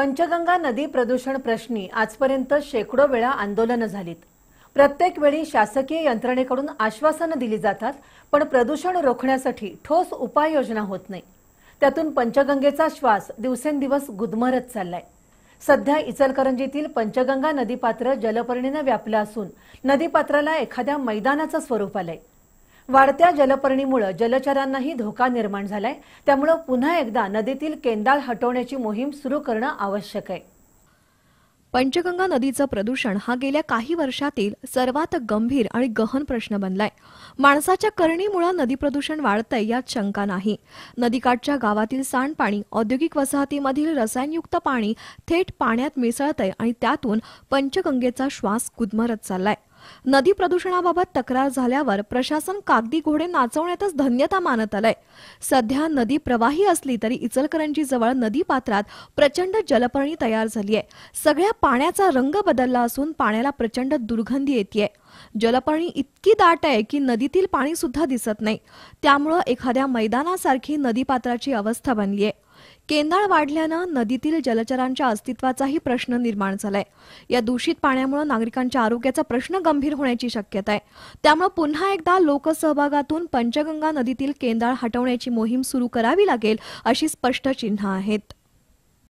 पंचगंगा नदी प्रदूषण प्रश्नी आजपर्यंत शेकडो वेळा आंदोलनं झालीत प्रत्येक वेळी शासकीय यंत्रणेकडून आश्वासनं दिली जातात पण प्रदूषण रोखण्यासाठी ठोस उपाययोजना होत नाही त्यातून पंचगंगेचा श्वास दिवसेंदिवस गुदमरत चाललाय सध्या इचलकरंजीतील पंचगंगा नदीपात्र जलपर्णीनं व्यापलं असून नदीपात्राला एखाद्या मैदानाचं स्वरूप आलंय वाढत्या जलपर्णीमुळे जलचरांनाही धोका निर्माण झालाय त्यामुळे पुन्हा एकदा नदीतील केंदाळ हटवण्याची मोहीम सुरू करणं आवश्यक आहे पंचगंगा नदीचं प्रदूषण हा गेल्या काही वर्षातील सर्वात गंभीर आणि गहन प्रश्न बनलाय माणसाच्या करणीमुळे नदी प्रदूषण वाढतंय यात शंका नाही नदीकाठच्या गावातील सांडपाणी औद्योगिक वसाहतीमधील रसायनयुक्त पाणी थेट पाण्यात मिसळतंय आणि त्यातून पंचगंगेचा श्वास गुदमरत चाललाय नदी प्रदूषणाबाबत तक्रार झाल्यावर प्रशासन कागदी घोडे नाचवण्यातच धन्यता मानत आलंय सध्या नदी प्रवाही असली तरी इचलकरंजी जवळ नदी पात्रात प्रचंड जलपर्णी तयार झाली आहे सगळ्या पाण्याचा रंग बदलला असून पाण्याला प्रचंड दुर्गंधी येते जलपर्णी इतकी दाट आहे की नदीतील पाणी सुद्धा दिसत नाही त्यामुळं एखाद्या मैदानासारखी नदी पात्राची अवस्था बनली आहे केंदाळ वाढल्यानं नदीतील जलचरांच्या अस्तित्वाचाही प्रश्न निर्माण झालाय या दूषित पाण्यामुळे नागरिकांच्या आरोग्याचा प्रश्न गंभीर होण्याची शक्यता आहे त्यामुळे पुन्हा एकदा लोकसहभागातून पंचगंगा नदीतील केंदाळ हटवण्याची मोहीम सुरू करावी लागेल अशी स्पष्ट चिन्ह आहेत